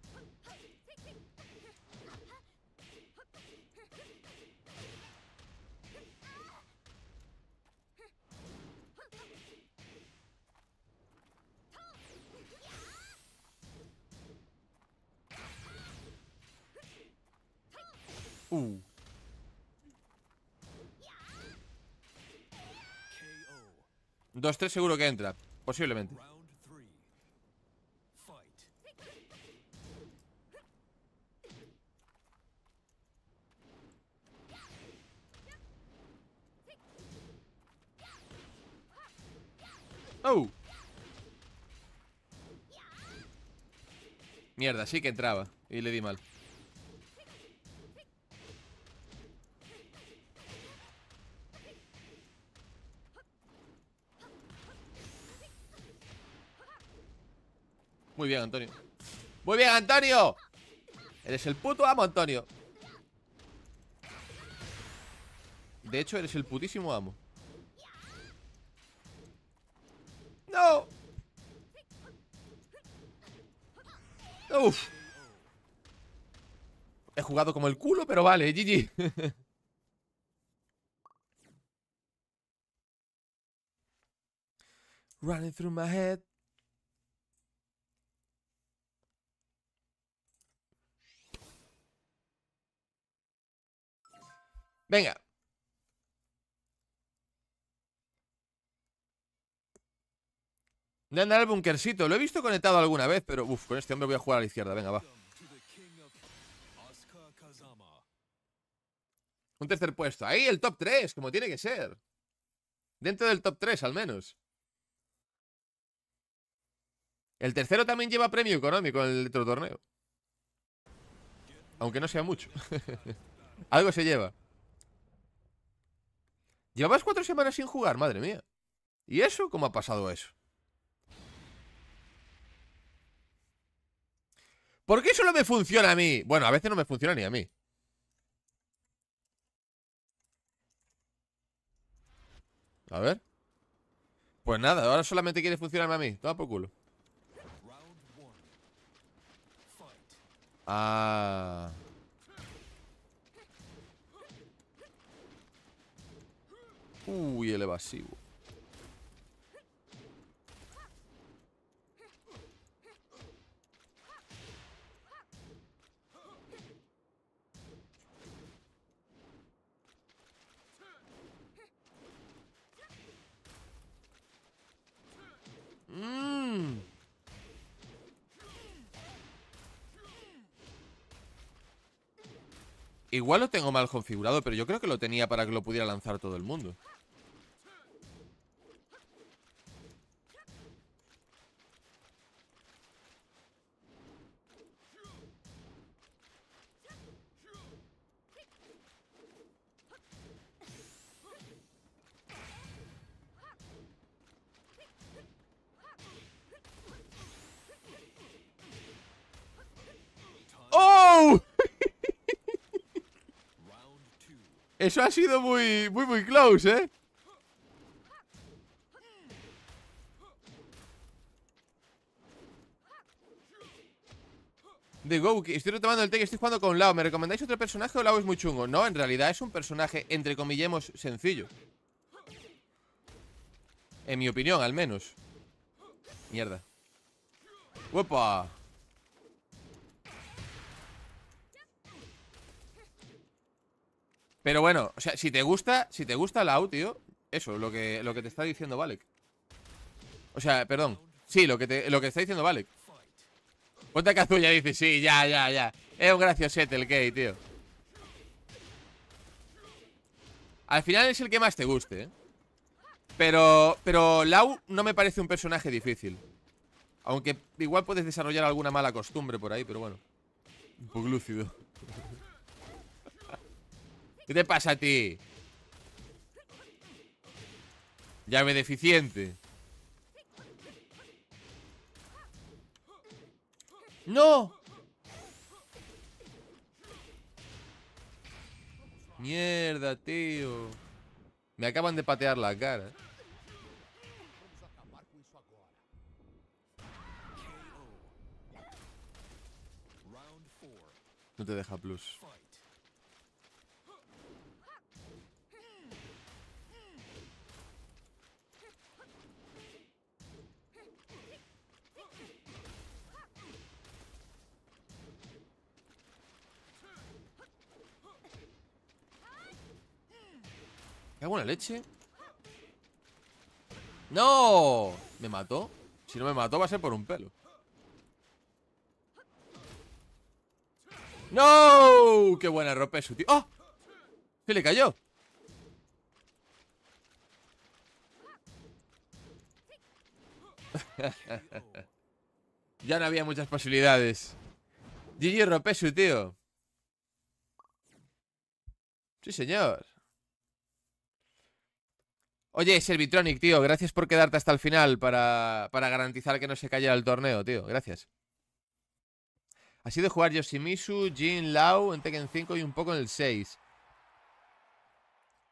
Uh. Dos, tres seguro que entra. Posiblemente. Mierda, sí que entraba. Y le di mal. Muy bien, Antonio. ¡Muy bien, Antonio! Eres el puto amo, Antonio. De hecho, eres el putísimo amo. He jugado como el culo, pero vale, GG. Running through my head. Venga. De andar al bunkercito. Lo he visto conectado alguna vez, pero uff, con este hombre voy a jugar a la izquierda. Venga, va. Un tercer puesto. Ahí, el top 3, como tiene que ser. Dentro del top 3, al menos. El tercero también lleva premio económico en el otro torneo. Aunque no sea mucho. Algo se lleva. Llevabas cuatro semanas sin jugar, madre mía. ¿Y eso? ¿Cómo ha pasado eso? ¿Por qué solo me funciona a mí? Bueno, a veces no me funciona ni a mí. A ver. Pues nada, ahora solamente quiere funcionarme a mí. Toma por culo. Ah. Uy, el evasivo. Igual lo tengo mal configurado, pero yo creo que lo tenía para que lo pudiera lanzar todo el mundo. Eso ha sido muy, muy, muy close, ¿eh? De Goku. estoy retomando el tech, estoy jugando con Lao. ¿Me recomendáis otro personaje o Lao es muy chungo? No, en realidad es un personaje, entre comillemos, sencillo. En mi opinión, al menos. Mierda. ¡Uepa! Pero bueno, o sea, si te gusta, si te gusta Lau, tío eso, lo que, lo que te está diciendo Valek. O sea, perdón. Sí, lo que te, lo que está diciendo Valek. Ponte a dice, sí, ya, ya, ya. Es un graciosete el gay, tío. Al final es el que más te guste, ¿eh? Pero, pero Lau no me parece un personaje difícil. Aunque igual puedes desarrollar alguna mala costumbre por ahí, pero bueno. Un poco lúcido. ¿Qué te pasa a ti? Llave deficiente. ¡No! Mierda, tío. Me acaban de patear la cara. No te deja plus. cago leche ¡No! ¿Me mató? Si no me mató va a ser por un pelo ¡No! ¡Qué buena ropa su tío! ¡Oh! ¡Se le cayó! ya no había muchas posibilidades GG Ropesu, tío Sí, señor Oye, Servitronic, tío, gracias por quedarte hasta el final para, garantizar que no se cayera el torneo, tío. Gracias. Ha sido jugar Yoshimisu, Jin, Lao en Tekken 5 y un poco en el 6.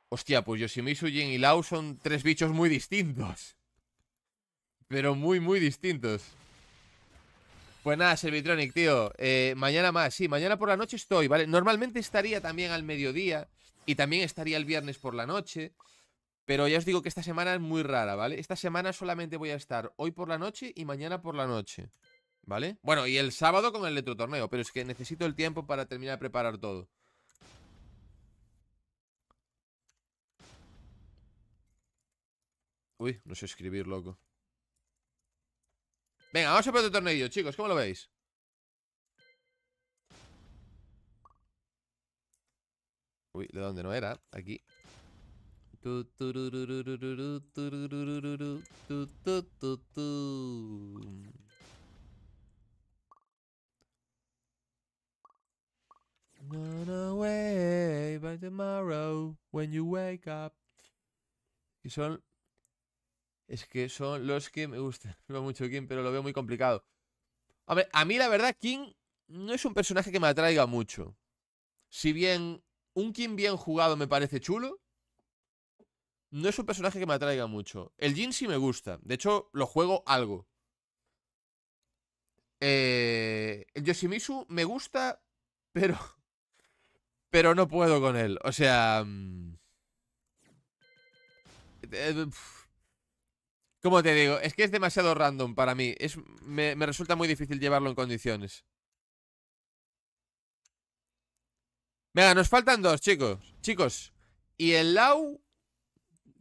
Hostia, pues Yoshimisu, Jin y Lau son tres bichos muy distintos. Pero muy, muy distintos. Pues nada, Servitronic, tío. Eh, mañana más, sí, mañana por la noche estoy, ¿vale? Normalmente estaría también al mediodía y también estaría el viernes por la noche. Pero ya os digo que esta semana es muy rara, ¿vale? Esta semana solamente voy a estar hoy por la noche y mañana por la noche, ¿vale? Bueno, y el sábado con el torneo, pero es que necesito el tiempo para terminar de preparar todo. Uy, no sé escribir, loco. Venga, vamos a por otro torneo, chicos, ¿cómo lo veis? Uy, de dónde no era, aquí Run by tomorrow when you wake up. Y son. Es que son los que me gustan. Me gusta mucho King, pero lo veo muy complicado. Hombre, a mí la verdad, King no es un personaje que me atraiga mucho. Si bien un King bien jugado me parece chulo, no es un personaje que me atraiga mucho. El Jin sí me gusta. De hecho, lo juego algo. Eh, el Yoshimitsu me gusta, pero. Pero no puedo con él. O sea. Mm, eh, eh, ¿Cómo te digo? Es que es demasiado random para mí. Es, me, me resulta muy difícil llevarlo en condiciones. Venga, nos faltan dos, chicos. Chicos. Y el Lau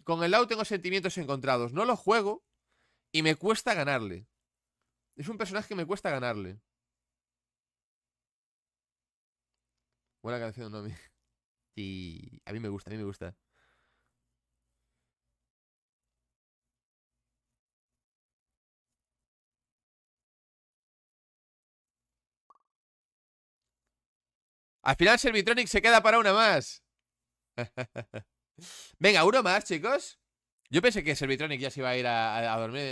con el Lau tengo sentimientos encontrados. No lo juego y me cuesta ganarle. Es un personaje que me cuesta ganarle. Buena canción, mí Sí, a mí me gusta, a mí me gusta. Al final Servitronic se queda para una más. Venga, uno más, chicos. Yo pensé que Servitronic ya se iba a ir a, dormir.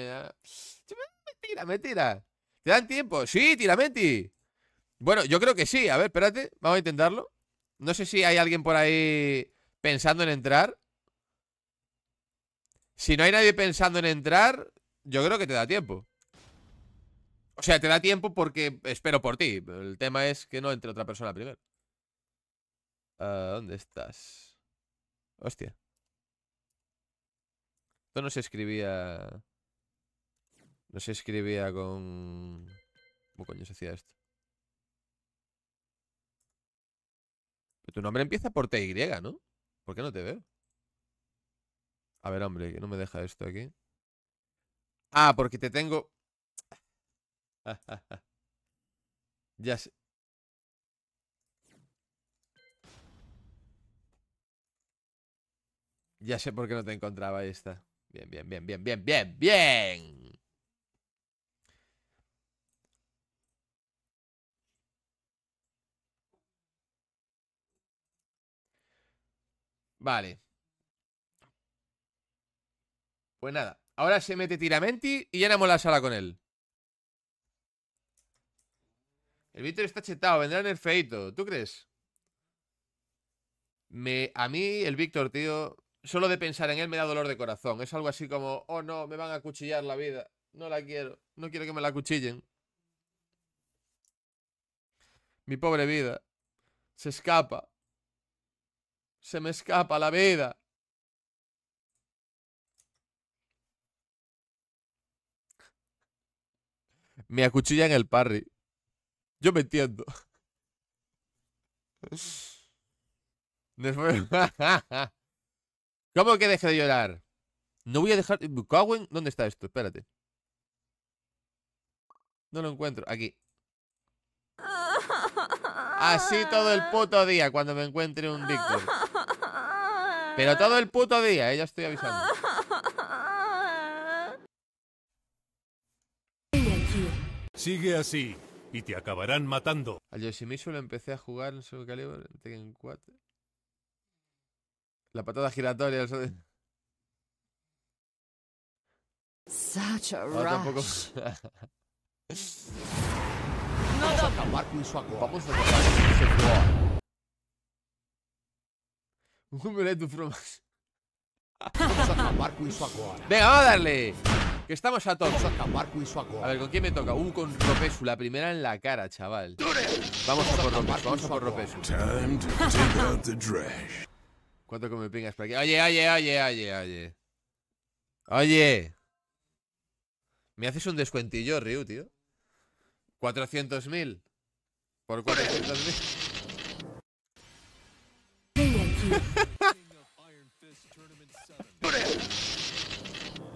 Mentira, mentira. ¿Te dan tiempo? Sí, tiramenti. Bueno, yo creo que sí. A ver, espérate. Vamos a intentarlo. No sé si hay alguien por ahí pensando en entrar. Si no hay nadie pensando en entrar, yo creo que te da tiempo. O sea, te da tiempo porque espero por ti. El tema es que no entre otra persona primero. Ah, ¿Dónde estás? Hostia. Esto no se escribía... No se escribía con... ¿Cómo coño se hacía esto? Pero tu nombre empieza por TY, ¿no? ¿Por qué no te veo? A ver, hombre, que no me deja esto aquí. Ah, porque te tengo... ya sé. Ya sé por qué no te encontraba ahí está. Bien, bien, bien, bien, bien, bien, bien. Vale. Pues nada, ahora se mete Tiramenti y llenamos la sala con él. El Víctor está chetado, vendrá en el feito, ¿tú crees? Me, a mí, el Víctor, tío, Solo de pensar en él me da dolor de corazón. Es algo así como, oh no, me van a acuchillar la vida. No la quiero. No quiero que me la acuchillen. Mi pobre vida. Se escapa. Se me escapa la vida. Me acuchilla en el parry. Yo me entiendo. Después... ¿Cómo que deje de llorar? No voy a dejar... Cowen, ¿dónde está esto? Espérate. No lo encuentro. Aquí. Así todo el puto día cuando me encuentre un Victor. Pero todo el puto día, eh, ya estoy avisando. Sigue así y te acabarán matando. Al Yoshimitsu lo empecé a jugar en su calibre en 4. La patada giratoria. El... Such a rush. Tampoco... Vamos a acabar con su agua. Vamos a acabar con su agua. Un violeto fromas. Vamos a acabar con su agua. Venga, vamos a darle. Que estamos a todos. Vamos a acabar con su agua. A ver, ¿con quién me toca? Uh, con Ropesu, la primera en la cara, chaval. Vamos a por Ropesu, vamos a por Ropesu. Time to take out the trash. ¿Cuánto me pingas para aquí? Oye, oye, oye, oye, oye. Oye. Me haces un descuentillo, Ryu, tío. 400.000. Por 400.000.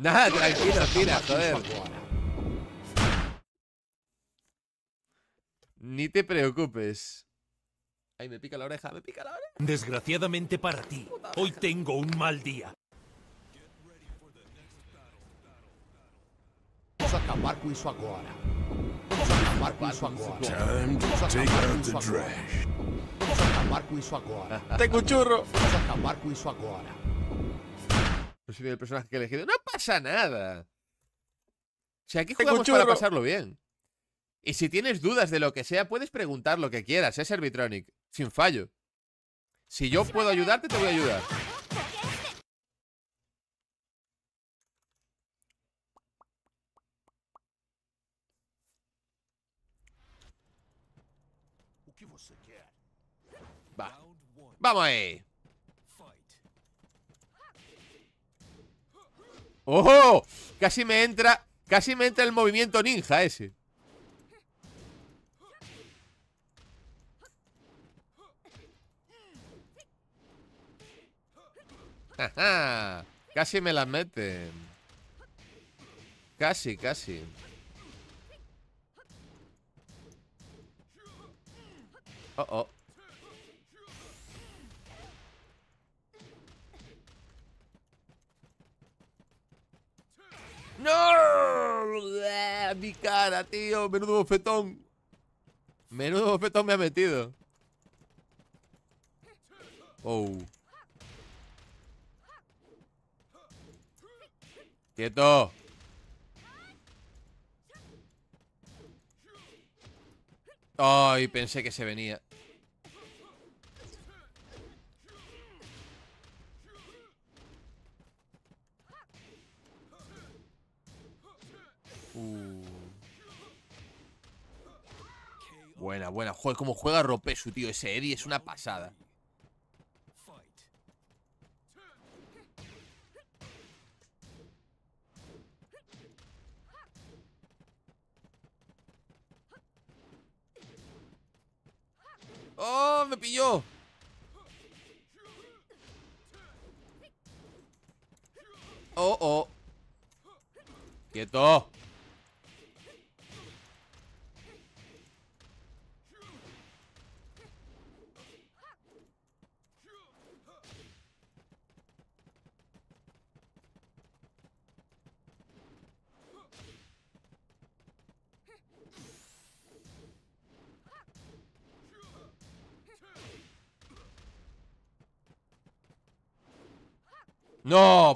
Nada, tranquilo, tira, joder. Ni te preocupes. Ay, me pica la oreja, me pica la oreja. Desgraciadamente para ti, hoy tengo un mal día. Vamos a acabar con eso agora. Vamos a acabar con eso agora. Vamos a acabar con Tengo un churro. Vamos a acabar con agora. No el personaje que he elegido. No pasa nada. O aquí jugamos para pasarlo bien. Y si tienes dudas de lo que sea, puedes preguntar lo que quieras, ¿eh, Servitronic sin fallo. Si yo puedo ayudarte, te voy a ayudar. Va. ¡Vamos ahí! Oh, Casi me entra... Casi me entra el movimiento ninja ese. Casi me la mete, Casi, casi. Oh, oh. ¡No! ¡Ah, mi cara, tío. Menudo bofetón. Menudo bofetón me ha metido. Oh. Quieto. Ay, pensé que se venía. Uh. Buena, buena. Joder, cómo juega Ropesu, tío. Ese Eddie es una pasada. No,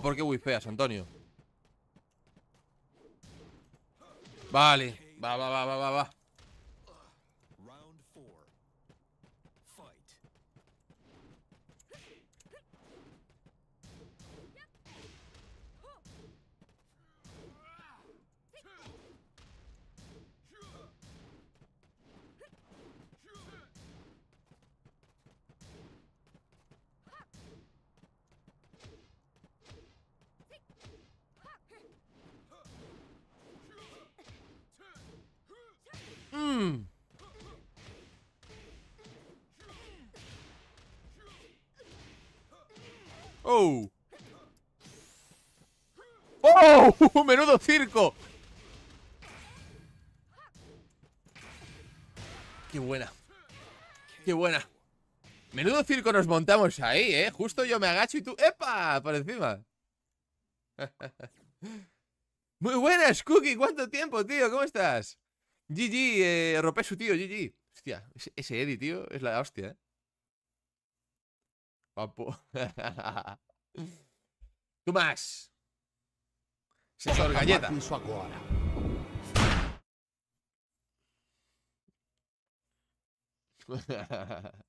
¿por qué feas, Antonio? Vale, va, va, va, va, va. Qué buena. Qué buena. Menudo circo nos montamos ahí, ¿eh? Justo yo me agacho y tú... ¡Epa! Por encima. Muy buenas, Cookie. ¿Cuánto tiempo, tío? ¿Cómo estás? GG, eh, su tío. GG. Hostia, ese Eddie, tío, es la hostia, ¿eh? Guapo. Tú más. Sector galleta.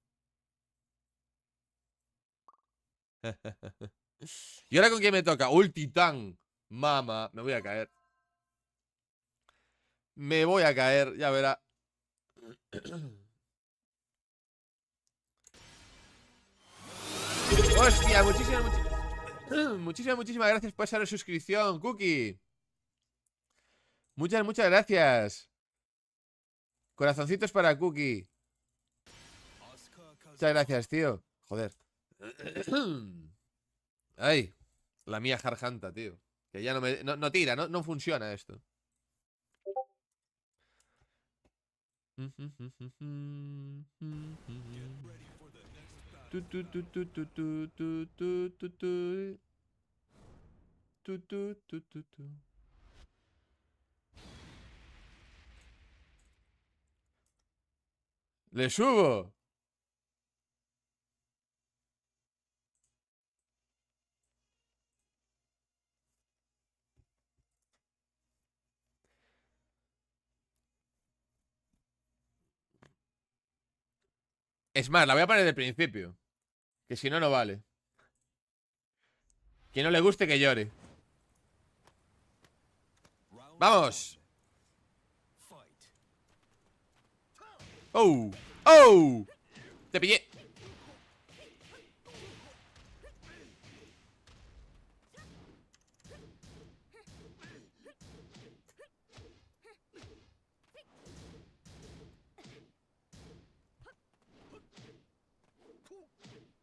¿Y ahora con quién me toca? ¡Ul Mama, me voy a caer. Me voy a caer, ya verá. Hostia, muchísimas, muchísimas, muchísimas, muchísimas gracias por esa suscripción, Cookie. Muchas, muchas gracias. Corazoncitos para Cookie. Muchas gracias, tío. Joder. Ay, la mía jarjanta, tío. Que ya no me. No, tira, no, no funciona esto. Le subo. Es más, la voy a poner del principio. Que si no, no vale. Que no le guste que llore. ¡Vamos! ¡Oh! ¡Oh! ¡Te pillé!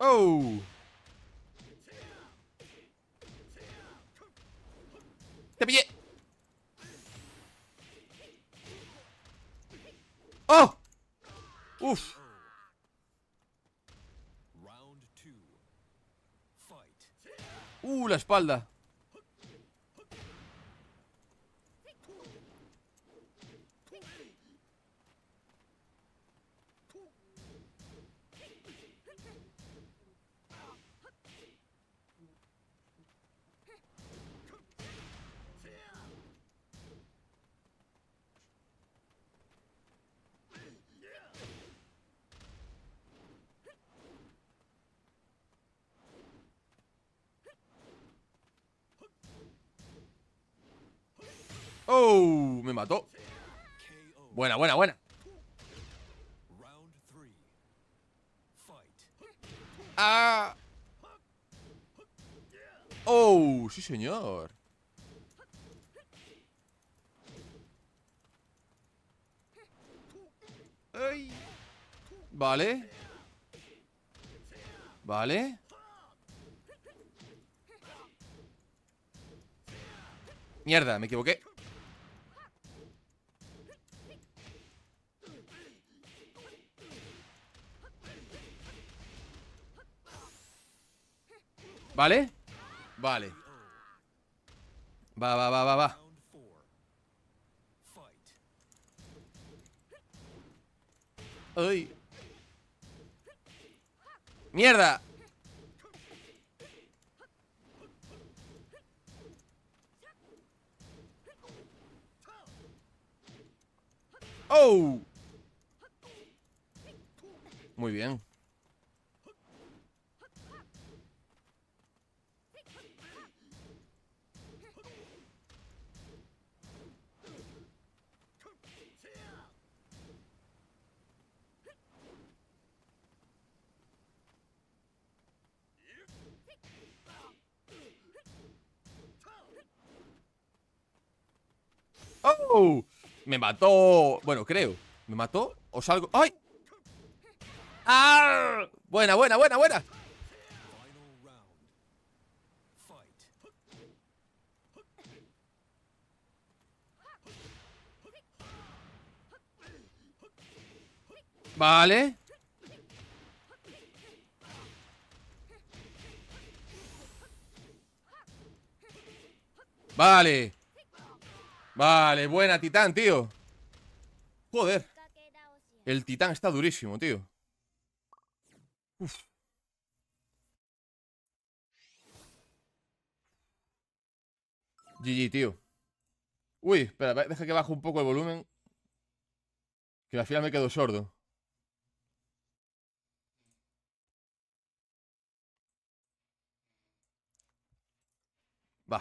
¡Oh! ¡Te pillé! ¡Oh! ¡Uf! ¡Uh, la espalda! Buena, buena, buena. Ah. Oh, sí señor. Ay. Vale. Vale. Mierda, me equivoqué. ¿Vale? Vale. Va, va, va, va, va. ¡Mierda! ¡Oh! Muy bien. Me mató. Bueno, creo. ¿Me mató? ¿O salgo? ¡Ay! ¡Ah! Buena, buena, buena, buena. Vale. Vale. Vale, buena, Titán, tío. Joder. El Titán está durísimo, tío. GG, tío. Uy, espera, deja que baje un poco el volumen. Que al final me quedo sordo. Va.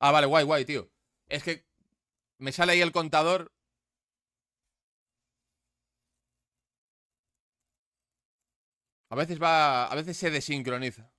Ah, vale, guay, guay, tío. Es que me sale ahí el contador. A veces va. A veces se desincroniza.